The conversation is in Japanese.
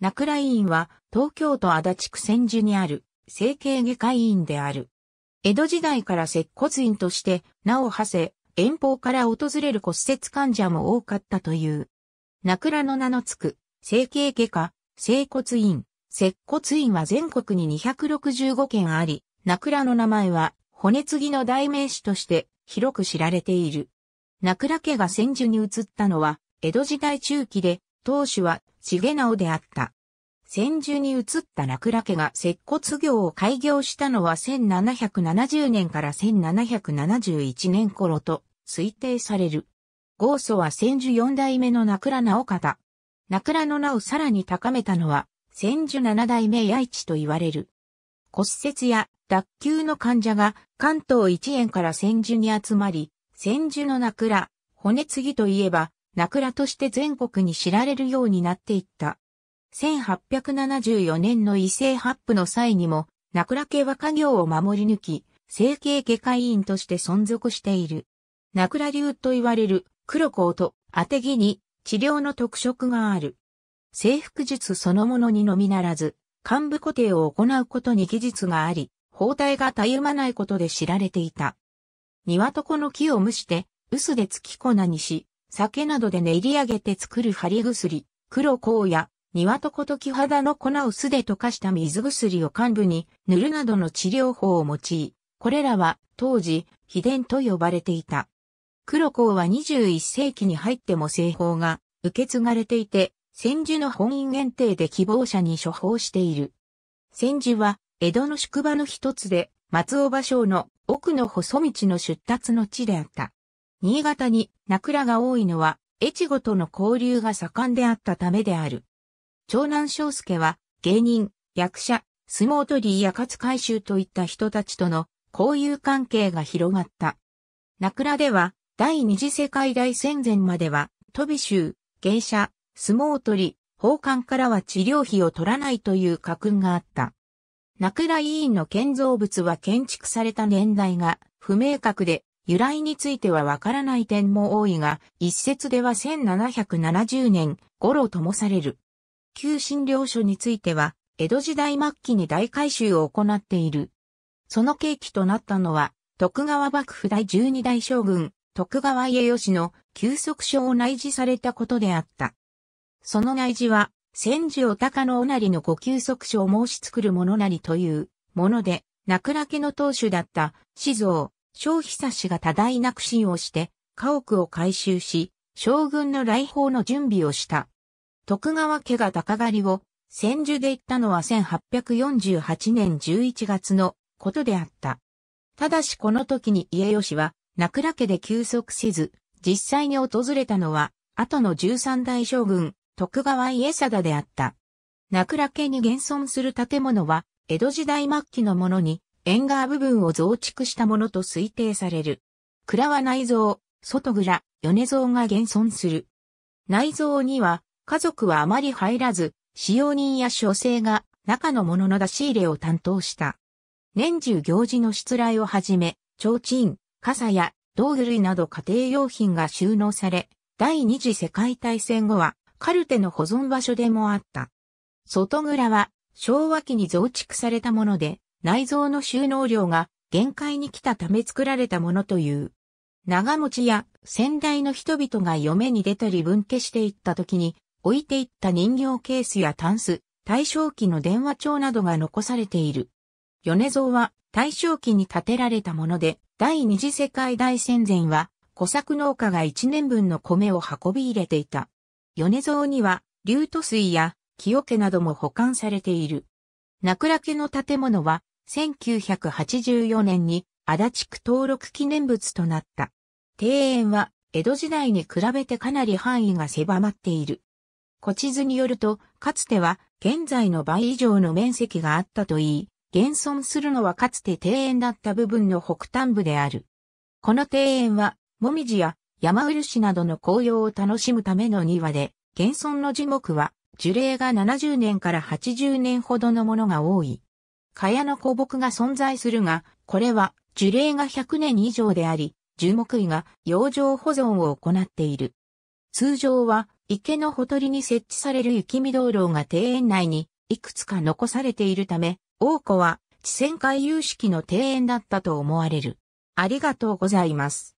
桜医院は東京都足立区千住にある整形外科医院である。江戸時代から接骨院として名を馳せ、遠方から訪れる骨折患者も多かったという。桜の名のつく、整形外科、整骨院、接骨院は全国に265件あり、桜の名前は骨継ぎの代名詞として広く知られている。桜家が千住に移ったのは江戸時代中期で当主は重直であった。千住に移った楽々家が接骨業を開業したのは1770年から1771年頃と推定される。豪祖は千住四代目の楽良直方。楽良の名をさらに高めたのは千住七代目八一と言われる。骨折や脱臼の患者が関東一円から千住に集まり、千住の楽良、骨継ぎといえば名倉として全国に知られるようになっていった。1874年の異性発布の際にも、名倉家は家業を守り抜き、整形外科医院として存続している。名倉流と言われる黒子と当て木に治療の特色がある。制服術そのものにのみならず、幹部固定を行うことに技術があり、包帯がたゆまないことで知られていた。庭床の木を蒸して、薄で突き粉にし、酒などで練り上げて作る貼り薬、黒香や、庭とこと木肌の粉を素で溶かした水薬を患部に塗るなどの治療法を用い、これらは当時、秘伝と呼ばれていた。黒香は21世紀に入っても製法が受け継がれていて、千住の本院限定で希望者に処方している。千住は江戸の宿場の一つで、松尾芭蕉の奥の細道の出立の地であった。新潟に倉が多いのは、越後との交流が盛んであったためである。長男章介は、芸人、役者、相撲取りや勝海舟といった人たちとの交友関係が広がった。倉では、第二次世界大戦前までは、飛び衆、芸者、相撲取り、奉還からは治療費を取らないという家訓があった。名倉医委員の建造物は建築された年代が不明確で、由来についてはわからない点も多いが、一説では1770年頃ともされる。旧診療所については、江戸時代末期に大改修を行っている。その契機となったのは、徳川幕府第12代将軍、徳川家義の休息所を内示されたことであった。その内示は、千住お高のおなりのご休息所を申し作るものなりというもので、亡くらけの当主だった、静蔵、小差しが多大な苦心をして、家屋を改修し、将軍の来訪の準備をした。徳川家が鷹狩りを千住で行ったのは1848年11月のことであった。ただしこの時に家吉は、名倉家で休息せず、実際に訪れたのは、後の13代将軍、徳川家定であった。名倉家に現存する建物は、江戸時代末期のものに縁側部分を増築したものと推定される。蔵は内蔵、外蔵、米蔵が現存する。内蔵には、家族はあまり入らず、使用人や書生が中のものの出し入れを担当した。年中行事の出来をはじめ、提灯、傘や道具類など家庭用品が収納され、第二次世界大戦後はカルテの保存場所でもあった。外蔵は昭和期に増築されたもので、内臓の収納量が限界に来たため作られたものという。長持ちや先代の人々が嫁に出たり分家していった時に置いていった人形ケースやタンス、大正期の電話帳などが残されている。米蔵は大正期に建てられたもので、第二次世界大戦前は、小作農家が一年分の米を運び入れていた。米蔵には、竜都水や清家なども保管されている。名倉家の建物は、1984年に足立区登録記念物となった。庭園は江戸時代に比べてかなり範囲が狭まっている。古地図によると、かつては現在の倍以上の面積があったといい、現存するのはかつて庭園だった部分の北端部である。この庭園は、もみじや山漆などの紅葉を楽しむための庭で、現存の樹木は樹齢が70年から80年ほどのものが多い。帳の古木が存在するが、これは樹齢が100年以上であり、樹木医が養生保存を行っている。通常は池のほとりに設置される雪見道路が庭園内にいくつか残されているため、王子は地仙回遊式の庭園だったと思われる。ありがとうございます。